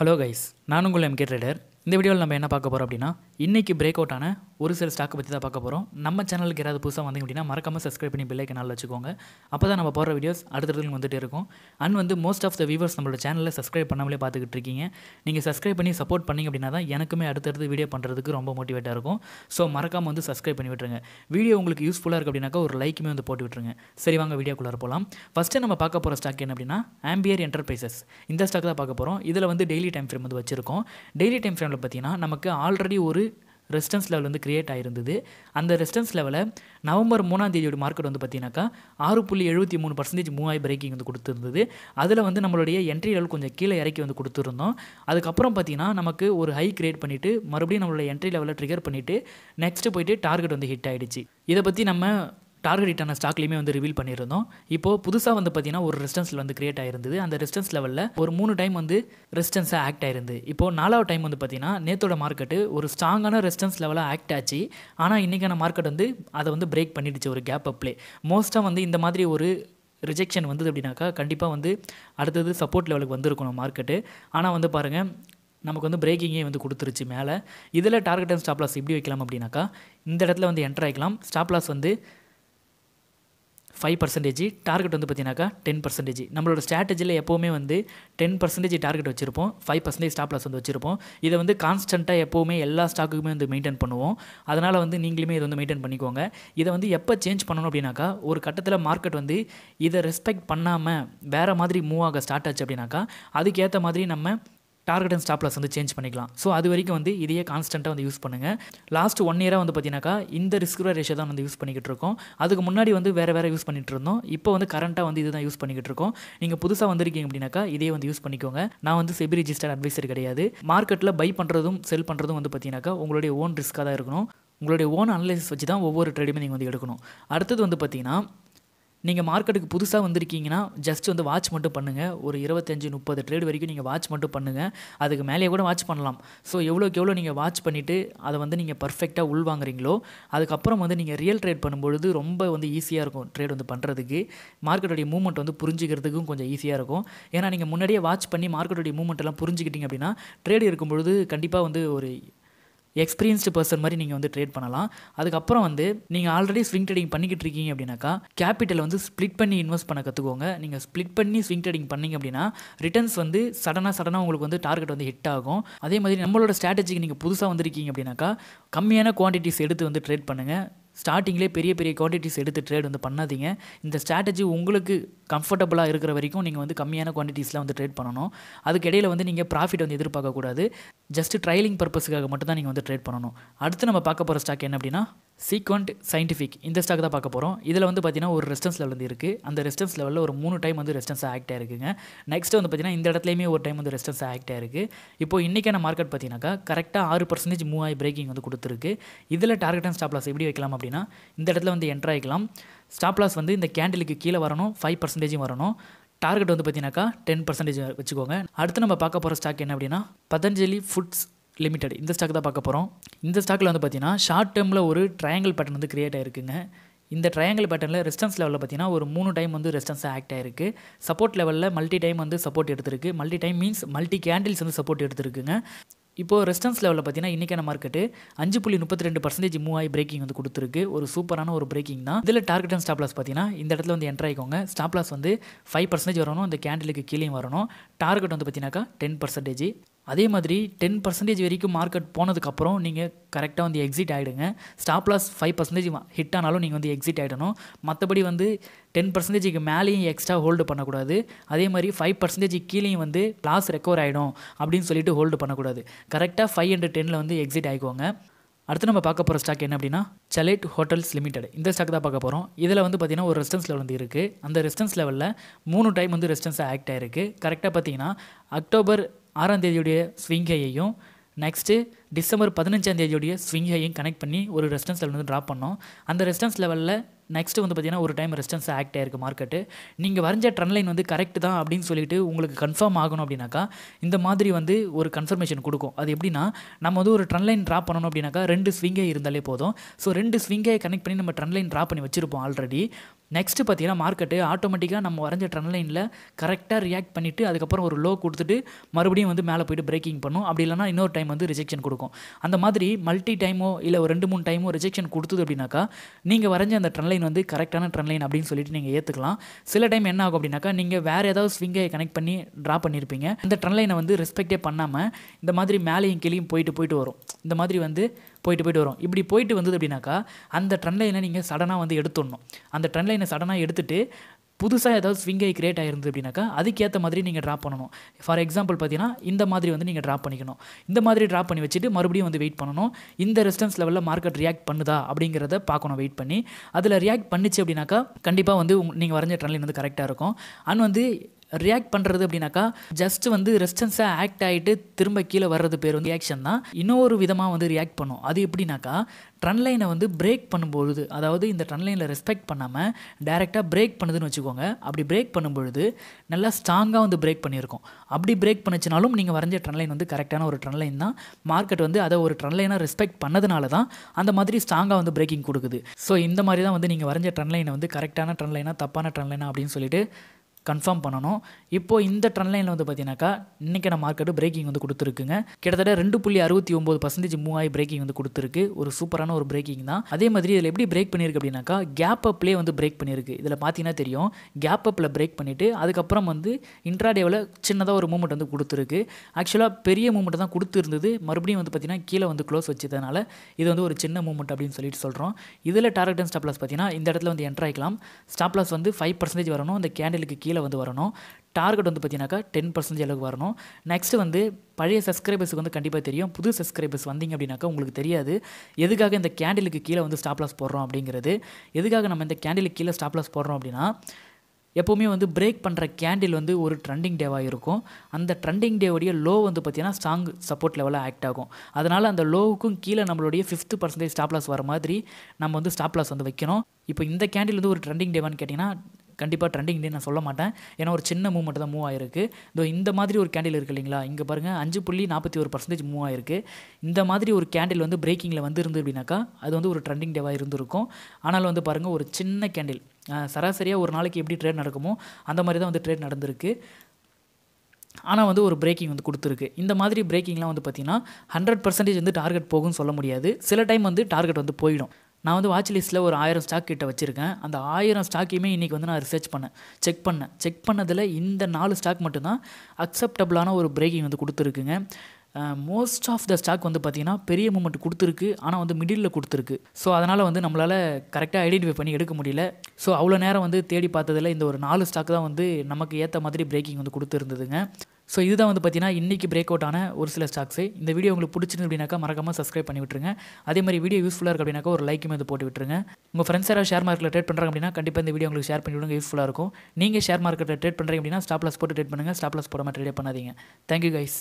hello guys நான் உங்கள் MK trader இந்த வீடியோவில் நம்ம என்ன பார்க்க போகிறோம் அப்படின்னா இன்றைக்கி பிரேக் அவுட்டான ஒரு சில ஸ்டாக்கை பற்றி தான் பார்க்க போகிறோம் நம்ம சேனலுக்கு யாராவது புதுசாக வந்தீங்க அப்படின்னா மறக்காமல் சப்ஸ்கிரைப் பண்ணி பில்லைக்கு நல்லா வச்சுக்கோங்க அப்போ தான் நம்ம போகிற வீடியோஸ் அடுத்தடுத்து வந்துட்டு இருக்கும் அண்ட் வந்து மோஸ்ட் ஆஃப் த வியூவர்ஸ் நம்மளோட சேனலில் சப்ஸ்கிரைப் பண்ணாமலே பார்த்துக்கிட்டு இருக்கீங்க நீங்கள் சப்ஸ்கிரைப் பண்ணி சப்போர்ட் பண்ணிங்க அப்படின்னா தான் எனக்குமே அடுத்தடுத்து வீடியோ பண்ணுறதுக்கு ரொம்ப மோட்டிவேட்டாக இருக்கும் ஸோ மறக்காமல் வந்து சப்ஸ்கிரைப் பண்ணி விட்டுருங்க வீடியோ உங்களுக்கு யூஸ்ஃபுல்லாக இருக்குது அப்படின்னாக்கா ஒரு லைக்குமே வந்து போட்டு விட்டுருங்க சரி வாங்க வீடியோக்குள்ளே போகலாம் ஃபஸ்ட்டு நம்ம பார்க்க போகிற ஸ்டாக் என்ன அப்படின்னா ஆம்பியர் என்டர்பிரைசஸ் இந்த ஸ்டாக் தான் பார்க்க போகிறோம் இதில் வந்து டெய்லி டைம் ஃப்ரேம் வந்து வச்சிருக்கோம் டெய்லி டைம் ஃப்ரேமில் இடத்துல பார்த்திங்கன்னா நமக்கு ஆல்ரெடி ஒரு ரெசிஸ்டன்ஸ் லெவல் வந்து கிரியேட் ஆகிருந்தது அந்த ரெசிஸ்டன்ஸ் லெவலை நவம்பர் மூணாம் தேதியோட மார்க்கெட் வந்து பார்த்தீங்கன்னாக்கா ஆறு புள்ளி எழுபத்தி மூணு பர்சன்டேஜ் மூவாய் பிரேக்கிங் வந்து கொடுத்துருந்தது அதில் வந்து நம்மளுடைய என்ட்ரி லெவல் கொஞ்சம் கீழே இறக்கி வந்து கொடுத்துருந்தோம் அதுக்கப்புறம் பார்த்தீங்கன்னா நமக்கு ஒரு ஹை கிரியேட் பண்ணிவிட்டு மறுபடியும் நம்மளோட என்ட்ரி லெவலை ட்ரிகர் பண்ணிவிட்டு நெக்ஸ்ட்டு போயிட்டு டார்கெட் வந்து ஹிட் ஆகிடுச்சு இதை பற்றி நம்ம டார்கெட் ஹிட்டான ஸ்டாக்லையுமே வந்து ரிவீல் பண்ணியிருந்தோம் இப்போது புதுசாக வந்து பார்த்தீங்கன்னா ஒரு ரெஸ்டன்ஸ் வந்து கிரியேட் ஆயிருந்தது அந்த ரெஸ்டன்ஸ் லெவலில் ஒரு மூணு டைம் வந்து ரெஸ்டன்ஸாக ஆக்ட் ஆயிருந்து இப்போது நாலாவது டைம் வந்து பார்த்திங்கன்னா நேத்தோட மார்க்கெட்டு ஒரு ஸ்ட்ராங்கான ரெஸ்டன்ஸ் லெவலாக ஆக்ட் ஆச்சு ஆனால் இன்றைக்கான மார்க்கெட் வந்து அதை வந்து பிரேக் பண்ணிடுச்சு ஒரு கேப் அப்ளே மோஸ்ட்டாக வந்து இந்த மாதிரி ஒரு ரிஜெக்ஷன் வந்தது அப்படின்னாக்கா கண்டிப்பாக வந்து அடுத்தது சப்போர்ட் லெவலுக்கு வந்திருக்கணும் மார்க்கெட்டு ஆனால் வந்து பாருங்கள் நமக்கு வந்து பிரேக்கிங்கே வந்து கொடுத்துருச்சு மேலே இதில் டார்கெட் அண்ட் ஸ்டாப்லாஸ் எப்படி வைக்கலாம் அப்படின்னாக்கா இந்த இடத்துல வந்து என்டர் ஸ்டாப்லாஸ் வந்து ஃபைவ் பர்சன்டேஜ் டார்கெட் வந்து பார்த்தீங்கன்னாக்கா டென் பர்சன்டேஜ் நம்மளோட ஸ்ட்ராட்டஜியில் எப்போவுமே வந்து டென் பர்சன்டேஜ் டார்கெட் வச்சிருப்போம் ஃபைவ் பர்சன்டேஜ் ஸ்டாப் லாஸ் வந்து வச்சிருப்போம் இதை வந்து கான்ஸ்டண்ட்டாக எப்போவுமே எல்லா ஸ்டாக்குக்குமே வந்து மெயின்டைன் பண்ணுவோம் அதனால் வந்து நீங்களுமே இதை வந்து மெயின்டைன் பண்ணிக்கோங்க இதை வந்து எப்போ சேஞ்ச் பண்ணணும் அப்படின்னாக்கா ஒரு கட்டத்தில் மார்க்கெட் வந்து இதை ரெஸ்பெக்ட் பண்ணாமல் வேறு மாதிரி மூவ் ஆக ஸ்டார்ட் ஆச்சு அப்படின்னாக்கா அதுக்கேற்ற மாதிரி நம்ம டார்கெட் அண்ட் ஸ்டாப் வந்து சேஞ்ச் பண்ணிக்கலாம் ஸோ அது வரைக்கும் வந்து இதையே கான்ஸ்டன்ட்டாக வந்து யூஸ் பண்ணுங்கள் லாஸ்ட் ஒன் இயராக வந்து பார்த்தீங்கன்னாக்கா இந்த ரிஸ்க் ரேஷியோ தான் வந்து யூஸ் பண்ணிக்கிட்டு இருக்கோம் அதுக்கு முன்னாடி வந்து வேறு வேறு யூஸ் பண்ணிகிட்டு இருந்தோம் இப்போ வந்து கரண்ட்டாக வந்து இதுதான் யூஸ் பண்ணிக்கிட்டு இருக்கோம் நீங்கள் புதுசாக வந்திருக்கீங்க அப்படின்னாக்கா இதையே வந்து யூஸ் பண்ணிக்கோங்க நான் வந்து செபி ரிஜிஸ்டர் அட்வைசர் கிடையாது மார்க்கெட்டில் பை பண்ணுறதும் செல் பண்ணுறதும் வந்து பார்த்தீங்கன்னாக்கா உங்களுடைய ஓன் ரிஸ்க்காக தான் இருக்கணும் உங்களுடைய ஓன் அனலைசிஸ் வச்சு தான் ஒவ்வொரு ட்ரேடுமே நீங்கள் வந்து எடுக்கணும் அடுத்தது வந்து பார்த்தீங்கன்னா நீங்கள் மார்க்கெட்டுக்கு புதுசாக வந்திருக்கீங்கன்னா ஜஸ்ட் வந்து வாட்ச் மட்டும் பண்ணுங்கள் ஒரு இருபத்தஞ்சி முப்பது ட்ரேடு வரைக்கும் நீங்கள் வாட்ச் மட்டும் பண்ணுங்கள் அதுக்கு மேலேயே கூட வாட்ச் பண்ணலாம் ஸோ எவ்வளோக்கு எவ்வளோ நீங்கள் வாட்ச் பண்ணிவிட்டு அதை வந்து நீங்கள் பர்ஃபெக்டாக உள்வாங்குறீங்களோ அதுக்கப்புறம் வந்து நீங்கள் ரியல் ட்ரேட் பண்ணும்பொழுது ரொம்ப வந்து ஈஸியாக இருக்கும் ட்ரேட் வந்து பண்ணுறதுக்கு மார்க்கெட்டுடைய மூவ்மெண்ட் வந்து புரிஞ்சுக்கிறதுக்கும் கொஞ்சம் ஈஸியாக இருக்கும் ஏன்னா நீங்கள் முன்னாடியே வாட்ச் பண்ணி மார்க்கெட்டுடைய மூவ்மெண்ட்லாம் புரிஞ்சுக்கிட்டீங்க அப்படின்னா ட்ரேடு இருக்கும்பொழுது கண்டிப்பாக வந்து ஒரு எக்ஸ்பீரியன்ஸ்டு பர்சன் மாதிரி நீங்கள் வந்து ட்ரேட் பண்ணலாம் அதுக்கப்புறம் வந்து நீங்கள் ஆல்ரெடி ஸ்விங் ட்ரேடிங் பண்ணிக்கிட்டு இருக்கீங்க அப்படின்னாக்கா கேபிட்டல் வந்து ஸ்ப்ளிட் பண்ணி இன்வெஸ்ட் பண்ண கற்றுக்கோங்க நீங்கள் ஸ்ப்ளிட் பண்ணி ஸ்விங் ட்ரேடிங் பண்ணிங்க அப்படின்னா ரிட்டர்ன்ஸ் வந்து சடனாக சடனாக உங்களுக்கு வந்து டார்கெட் வந்து ஹிட் ஆகும் அதே மாதிரி நம்மளோட ஸ்ட்ராட்டஜிக்கு நீங்கள் புதுசாக வந்திருக்கீங்க அப்படின்னாக்கா கம்மியான குவான்டிட்டிஸ் எடுத்து வந்து ட்ரேட் பண்ணுங்கள் ஸ்டார்டிங்லேயே பெரிய பெரிய குவான்டிட்டிஸ் எடுத்து ட்ரேட் வந்து பண்ணாதீங்க இந்த ஸ்ட்ராட்டஜி உங்களுக்கு கம்ஃபர்டபுளாக இருக்கிற வரைக்கும் நீங்கள் வந்து கம்மியான குவான்டிட்டிஸில் வந்து ட்ரேட் பண்ணணும் அதுக்கு இடையில் வந்து நீங்கள் ப்ராஃபிட் வந்து எதிர்பார்க்கக்கூடாது ஜஸ்ட் ட்ரையலிங் பர்பஸ்க்காக மட்டும் தான் நீங்கள் வந்து ட்ரேட் பண்ணணும் அடுத்து நம்ம பார்க்க போகிற ஸ்டாக் என்ன அப்படின்னா சீக்வெண்ட் சயின்டிஃபிக் இந்த ஸ்டாக் தான் பார்க்க போகிறோம் இதில் வந்து பார்த்தீங்கன்னா ஒரு ரெஸ்டன்ஸ் லெவல் வந்து இருக்குது அந்த ரெஸ்டன்ஸ் லெவலில் ஒரு மூணு டைம் வந்து ரெஸ்டன்ஸ் ஆக்ட் ஆயிருக்குங்க நெக்ஸ்ட் வந்து பார்த்தீங்கன்னா இந்த இடத்துலையுமே ஒரு டைம் வந்து ரெஸ்டன்ஸ் ஆக்ட் ஆயிருக்கு இப்போ இன்றைக்கான மார்க்கெட் பார்த்தீங்கன்னாக்கா கரெக்டாக ஆறு பர்சன்டேஜ் மூவாய் பிரேக்கிங் வந்து கொடுத்துருக்கு இதில் டார்கெட் அண்ட் ஸ்டாப் லாஸ் எப்படி வைக்கலாம் அப்படின்னு அப்படின்னா இந்த இடத்துல வந்து என்ட்ரு ஆகிக்கலாம் ஸ்டாப் லாஸ் வந்து இந்த கேண்டிலுக்கு கீழே வரணும் ஃபைவ் பர்சன்டேஜும் வரணும் டார்கெட் வந்து பார்த்தீங்கன்னாக்கா டென் பர்சன்டேஜ் வச்சுக்கோங்க அடுத்து நம்ம பார்க்க போகிற ஸ்டாக் என்ன அப்படின்னா பதஞ்சலி ஃபுட்ஸ் லிமிடெட் இந்த ஸ்டாக் தான் பார்க்க போகிறோம் இந்த ஸ்டாக்கில் வந்து பார்த்தீங்கன்னா ஷார்ட் டேர்மில் ஒரு ட்ரையாங்கிள் பேட்டர்ன் வந்து கிரியேட் ஆயிருக்குங்க இந்த ட்ரையாங்கிள் பேட்டர்னில் ரெஸ்டன்ஸ் லெவலில் பார்த்தீங்கன்னா ஒரு மூணு டைம் வந்து ரெஸ்டன்ஸ் ஆக்ட் ஆயிருக்கு சப்போர்ட் லெவலில் மல்டி டைம் வந்து சப்போர்ட் எடுத்திருக்கு multi time means multi candles வந்து சப்போர்ட் எடுத்திருக்குங்க இப்போது ரெஸ்டன்ஸ் லெவலில் பார்த்தீங்கன்னா இன்றைக்கான மார்க்கெட்டு அஞ்சு புள்ளி முப்பத்தி ரெண்டு பர்சன்டேஜ் மூவ் ஆகி பிரேக்கிங் வந்து கொடுத்துருக்கு ஒரு சூப்பரான ஒரு பிரேக்கிங் தான் இதில் டார்கெட் அண்ட் ஸ்டாப்லாஸ் பார்த்தீங்கன்னா இந்த இடத்துல வந்து என்ட்ரு ஆகிக்கோங்க ஸ்டாப்லாஸ் வந்து ஃபைவ் பர்சன்டேஜ் வரணும் இந்த கேண்டிலுக்கு கீழே வரணும் டார்கெட் வந்து பார்த்தீங்கன்னாக்கா டென் பர்சன்டேஜ் அதே மாதிரி டென் பர்சன்டேஜ் வரைக்கும் மார்க்கெட் போனதுக்கப்புறம் நீங்கள் கரெக்டாக வந்து எக்ஸிட் ஆகிடுங்க stop loss five percentage hit ஆனாலும் நீங்கள் வந்து எக்ஸிட் ஆகிடணும் மற்றபடி வந்து டென் பர்சன்டேஜுக்கு மேலேயும் எக்ஸ்ட்ரா ஹோல்டு பண்ணக்கூடாது அதே மாதிரி ஃபைவ் பர்சன்டேஜ் கீழேயும் வந்து லாஸ் ரெக்கவர் ஆகிடும் அப்படின்னு சொல்லிட்டு ஹோல்டு பண்ணக்கூடாது கரெக்டாக ஃபைவ் ஹண்ட்ரட் டெனில் வந்து எக்ஸிட் ஆகிக்கோங்க அடுத்து நம்ம பார்க்க போகிற ஸ்டாக் என்ன அப்படின்னா சலேட் ஹோட்டல்ஸ் லிமிடெட் இந்த ஸ்டாக் தான் பார்க்க போகிறோம் இதில் வந்து பார்த்திங்கன்னா ஒரு ரெஸ்டன்ஸ் லெவல் வந்து இருக்குது அந்த ரெஸ்டன்ஸ் லெவலில் மூணு டைம் வந்து ரெஸ்டன்ஸ் ஆக்ட் ஆகிருக்கு கரெக்டாக பார்த்தீங்கன்னா அக்டோபர் ஆறாம் தேதியுடைய ஸ்விங்கையையும் நெக்ஸ்ட்டு டிசம்பர் பதினஞ்சாம் தேதியுடைய ஸ்விங்கையும் கனெக்ட் பண்ணி ஒரு ரெஸ்டன்ஸ் லெவல் வந்து ட்ராப் பண்ணோம் அந்த ரெஸ்டன்ஸ் லெவலில் நெக்ஸ்ட்டு வந்து பார்த்திங்கன்னா ஒரு டைம் ரெஸ்டன்ஸ் ஆக்ட் ஆகிருக்கு மார்க்கெட்டு நீங்கள் வரைஞ்ச ட்ரெண்ட் லைன் வந்து கரெக்ட் தான் அப்படின்னு சொல்லிட்டு உங்களுக்கு கன்ஃபார்ம் ஆகணும் அப்படின்னாக்கா இந்த மாதிரி வந்து ஒரு கன்ஃபர்மேஷன் கொடுக்கும் அது எப்படின்னா நம்ம வந்து ஒரு ட்ரெண்ட் லைன் ட்ராப் பண்ணணும் அப்படின்னாக்கா ரெண்டு ஸ்விங்கே இருந்தாலே போதும் ஸோ ரெண்டு ஸ்விங்கையை கனெக்ட் பண்ணி நம்ம ட்ரெண்ட் லைன் ட்ராப் பண்ணி வச்சுருப்போம் ஆல்ரெடி நெக்ஸ்ட்டு பார்த்தீங்கன்னா மார்க்கெட்டு ஆட்டோமேட்டிக்காக நம்ம வரைஞ்ச ட்ரெண்ட்லைனில் கரெக்டாக ரியாக்ட் பண்ணிவிட்டு அதுக்கப்புறம் ஒரு லோ கொடுத்துட்டு மறுபடியும் வந்து மேலே போய்ட்டு பிரேக்கிங் பண்ணும் அப்படி இல்லைனா இன்னொரு டைம் வந்து ரிஜெக்ஷன் கொடுக்கும் அந்த மாதிரி மல்டி டைமோ இல்லை ஒரு ரெண்டு மூணு டைமோ ரிஜெக்ஷன் கொடுத்தது அப்படின்னாக்கா நீங்கள் வரைஞ்ச அந்த ட்ரெண்ட்லைன் லைன் வந்து கரெக்டான ட்ரெண்ட்லைன் அப்படின்னு சொல்லிட்டு நீங்கள் ஏற்றுக்கலாம் சில டைம் என்ன ஆகும் அப்படின்னாக்கா நீங்கள் வேறு ஏதாவது ஸ்விங்கை கனெக்ட் பண்ணி ட்ரா பண்ணியிருப்பீங்க இந்த ட்ரெண்ட்லைனை வந்து ரெஸ்பெக்டே பண்ணாமல் இந்த மாதிரி மேலேயும் கிளியும் போயிட்டு போயிட்டு வரும் இந்த மாதிரி வந்து போயிட்டு போயிட்டு வரும் இப்படி போயிட்டு வந்தது அப்படின்னாக்கா அந்த ட்ரெண்ட் லைனை நீங்கள் சடனாக வந்து எடுத்துடணும் அந்த ட்ரெண்ட் லைனை சடனாக எடுத்துகிட்டு புதுசாக ஏதாவது ஸ்விங்கை கிரியேட் ஆகிருந்து அப்படின்னாக்கா அதுக்கேற்ற மாதிரி நீங்கள் ட்ராப் பண்ணணும் ஃபார் எக்ஸாம்பிள் பார்த்தீங்கன்னா இந்த மாதிரி வந்து நீங்கள் ட்ராப் பண்ணிக்கணும் இந்த மாதிரி ட்ராப் பண்ணி வச்சுட்டு மறுபடியும் வந்து வெயிட் பண்ணணும் இந்த ரெஸ்டன்ஸ் லெவலில் மார்க்கெட் ரியாக்ட் பண்ணுதா அப்படிங்கிறத பார்க்கணும் வெயிட் பண்ணி அதில் ரியாக்ட் பண்ணிச்சு அப்படின்னாக்கா கண்டிப்பாக வந்து நீங்கள் வரைஞ்ச ட்ரெண்ட்லைன் வந்து கரெக்டாக இருக்கும் அண்ட் வந்து ரியாக்ட் பண்ணுறது அப்படின்னாக்கா ஜஸ்ட் வந்து ரெஸ்டன்ஸாக ஆக்ட் ஆகிட்டு திரும்ப கீழே வர்றது பேர் வந்து ரியாக்ஷன் தான் இன்னொரு விதமாக வந்து ரியாக்ட் பண்ணும் அது எப்படின்னாக்கா ட்ரன் லைனை வந்து பிரேக் பண்ணும்பொழுது அதாவது இந்த ட்ரன் லைனில் ரெஸ்பெக்ட் பண்ணாமல் டைரெக்டாக பிரேக் பண்ணுதுன்னு வச்சுக்கோங்க அப்படி பிரேக் பண்ணும்பொழுது நல்லா ஸ்ட்ராங்காக வந்து பிரேக் பண்ணியிருக்கோம் அப்படி பிரேக் பண்ணிச்சினாலும் நீங்கள் வரைஞ்ச ட்ரன் லைன் வந்து கரெக்டான ஒரு ட்ரன் லைன் தான் மார்க்கெட் வந்து அதை ஒரு ட்ரன் லைனாக ரெஸ்பெக்ட் பண்ணதுனால தான் அந்த மாதிரி ஸ்ட்ராங்காக வந்து பிரேக்கிங் கொடுக்குது ஸோ இந்த மாதிரி தான் வந்து நீங்கள் வரைஞ்ச ட்ரன் லைனை வந்து கரெக்டான ட்ரன் லைனாக தப்பான ட்ரன் அப்படின்னு சொல்லிட்டு கன்ஃபார்ம் பண்ணணும் இப்போது இந்த ட்ரெண்ட் லைனில் வந்து பார்த்தீங்கன்னாக்கா இன்றைக்கான மார்க்கெட்டு பிரேக்கிங் வந்து கொடுத்துருக்குங்க கிட்டத்தட்ட ரெண்டு புள்ளி அறுபத்தி ஒம்பது பர்சன்டேஜ் மூவாயி பிரேக்கிங் வந்து கொடுத்துருக்கு ஒரு சூப்பரான ஒரு பிரேக்கிங் தான் அதே மாதிரி இதில் எப்படி பிரேக் பண்ணியிருக்கு அப்படின்னாக்கா கேப் அப்லேயே வந்து பிரேக் பண்ணியிருக்கு இதில் பார்த்தீங்கன்னா தெரியும் கேப் அப்பில் பிரேக் பண்ணிவிட்டு அதுக்கப்புறம் வந்து இன்ட்ராடேவில் சின்னதாக ஒரு மூமெண்ட் வந்து கொடுத்துருக்கு ஆக்சுவலாக பெரிய மூமெண்ட் தான் கொடுத்துருந்தது மறுபடியும் வந்து பார்த்தீங்கன்னா கீழே வந்து க்ளோஸ் வச்சதுனால இது வந்து ஒரு சின்ன மூமெண்ட் அப்படின்னு சொல்லிட்டு சொல்கிறோம் இதில் டார்கெட் அண்ட் ஸ்டாப்லாஸ் பார்த்தீங்கன்னா இந்த இடத்துல வந்து என்ட்ராயிக்கலாம் ஸ்டாப்லாஸ் வந்து ஃபைவ் பர்சன்டேஜ் வரணும் அந்த கேண்டிலுக்கு கீழே கீழே வந்து வரணும் டார்கெட் வந்து பார்த்தீங்கன்னாக்கா டென் பர்சன்டேஜ் அளவுக்கு வரணும் நெக்ஸ்ட்டு வந்து பழைய சப்ஸ்கிரைபர்ஸுக்கு வந்து கண்டிப்பாக தெரியும் புது சப்ஸ்கிரைபர்ஸ் வந்தீங்க அப்படின்னாக்கா உங்களுக்கு தெரியாது எதுக்காக இந்த கேண்டிலுக்கு கீழே வந்து ஸ்டாப் லாஸ் போடுறோம் அப்படிங்கிறது எதுக்காக நம்ம இந்த கேண்டிலுக்கு கீழே ஸ்டாப் லாஸ் போடுறோம் அப்படின்னா எப்போவுமே வந்து பிரேக் பண்ணுற கேண்டில் வந்து ஒரு ட்ரெண்டிங் டேவாக இருக்கும் அந்த ட்ரெண்டிங் டேவுடைய லோ வந்து பார்த்தீங்கன்னா ஸ்ட்ராங் சப்போர்ட் லெவலாக ஆக்ட் ஆகும் அதனால் அந்த லோவுக்கும் கீழே நம்மளுடைய ஃபிஃப்த்து பர்சன்டேஜ் ஸ்டாப்லாஸ் வர மாதிரி நம்ம வந்து ஸ்டாப்லாஸ் வந்து வைக்கணும் இப்போ இந்த கேண்டில் வந்து ஒரு ட்ரெண்டிங் டேவான்னு கேட்டிங்கன்னா கண்டிப்பாக ட்ரெண்டிங் டே நான் சொல்ல மாட்டேன் ஏன்னா ஒரு சின்ன மூவ் மட்டும் தான் மூவ் ஆயிருக்கு இதோ இந்த மாதிரி ஒரு கேண்டில் இருக்குது இல்லைங்களா இங்கே பாருங்கள் அஞ்சு புள்ளி நாற்பத்தி ஒரு பர்சன்டேஜ் மூவ் ஆயிருக்கு இந்த மாதிரி ஒரு கேண்டில் வந்து பிரேக்கிங்கில் வந்து இருந்து அப்படின்னாக்கா அது வந்து ஒரு ட்ரெண்டிங் டேவாக இருந்திருக்கும் ஆனால் வந்து பாருங்கள் ஒரு சின்ன கேண்டில் சராசரியாக ஒரு நாளைக்கு எப்படி ட்ரேட் நடக்குமோ அந்த மாதிரி தான் வந்து ட்ரேட் நடந்திருக்கு ஆனால் வந்து ஒரு பிரேக்கிங் வந்து கொடுத்துருக்கு இந்த மாதிரி பிரேக்கிங்லாம் வந்து பார்த்திங்கன்னா ஹண்ட்ரட் பர்சன்டேஜ் வந்து டார்கெட் போகும்னு சொல்ல முடியாது சில டைம் வந்து டார்கெட் வந்து போயிடும் நான் வந்து வாட்ச் லிஸ்ட்டில் ஒரு ஆயிரம் ஸ்டாக் கிட்ட வச்சுருக்கேன் அந்த ஆயிரம் ஸ்டாக்கையுமே இன்றைக்கி வந்து நான் ரிசர்ச் பண்ணேன் செக் பண்ணேன் செக் பண்ணதில் இந்த நாலு ஸ்டாக் மட்டும்தான் அக்செப்டபுளான ஒரு பிரேக்கிங் வந்து கொடுத்துருக்குங்க மோஸ்ட் ஆஃப் த ஸ்டாக் வந்து பார்த்திங்கன்னா பெரிய மூமெண்ட் கொடுத்துருக்கு ஆனால் வந்து மிடில் கொடுத்துருக்கு ஸோ அதனால் வந்து நம்மளால் கரெக்டாக ஐடென்டிஃபை பண்ணி எடுக்க முடியல ஸோ அவ்வளோ நேரம் வந்து தேடி பார்த்ததில் இந்த ஒரு நாலு ஸ்டாக் தான் வந்து நமக்கு ஏற்ற மாதிரி பிரேக்கிங் வந்து கொடுத்துருந்ததுங்க ஸோ இதுதான் வந்து பார்த்தீங்கன்னா இன்றைக்கி பிரேக் அவுட் ஆன ஒரு சில ஸ்டாக்ஸு இந்த வீடியோ உங்களுக்கு பிடிச்சிருந்து அப்படின்னாக்கா மறக்காமல் சப்ஸ்கிரைப் பண்ணி விட்டுருங்க அதே மாதிரி வீடியோ யூஸ்ஃபுல்லாக இருக்குது அப்படின்னாக்கா ஒரு லைக்குமே வந்து போட்டு விட்டுருங்க உங்கள் ஃப்ரெண்ட்ஸ் யாராவது ஷேர் மார்க்கெட்டில் ட்ரேட் பண்ணுறாங்க அப்படின்னா கண்டிப்பாக இந்த வீடியோ உங்களுக்கு ஷேர் பண்ணி விடுங்க யூஸ்ஃபுல்லாக இருக்கும் நீங்கள் ஷேர் மார்க்கெட்டில் ட்ரேட் பண்ணுறீங்க அப்படின்னா ஸ்டாப்லாஸ் போட்டு ட்ரேட் பண்ணுங்கள் ஸ்டாப்லாஸ் மாதிரி ட்ரேட் பண்ணாதீங்க தேங்க்யூ கைஸ்